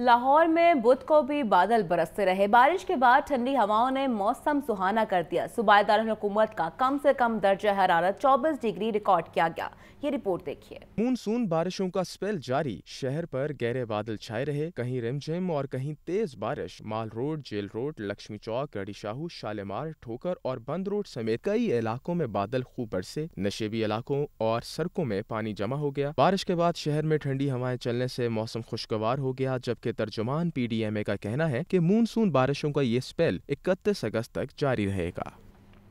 लाहौर में बुध को भी बादल बरसते रहे बारिश के बाद ठंडी हवाओं ने मौसम सुहाना कर दिया सूबाएदार हुकूमत का कम से कम दर्ज हरारत 24 डिग्री रिकॉर्ड किया गया ये रिपोर्ट देखिए मूनसून बारिशों का स्पेल जारी शहर पर गहरे बादल छाए रहे कहीं रिमझिम और कहीं तेज बारिश Mall Road Jail Road Lakshmi Chowk Garhi Shahu Shalimar Thokar और बंद रोड समेत कई इलाकों में बादल खूब बरसे नशेबी इलाकों और सड़कों में पानी जमा हो गया बारिश के बाद शहर में ठंडी हवाएं चलने ऐसी मौसम खुशगवार हो गया जब के तर्जुमान पीडीएमए का कहना है कि मूनसून बारिशों का ये स्पेल इकतीस अगस्त तक जारी रहेगा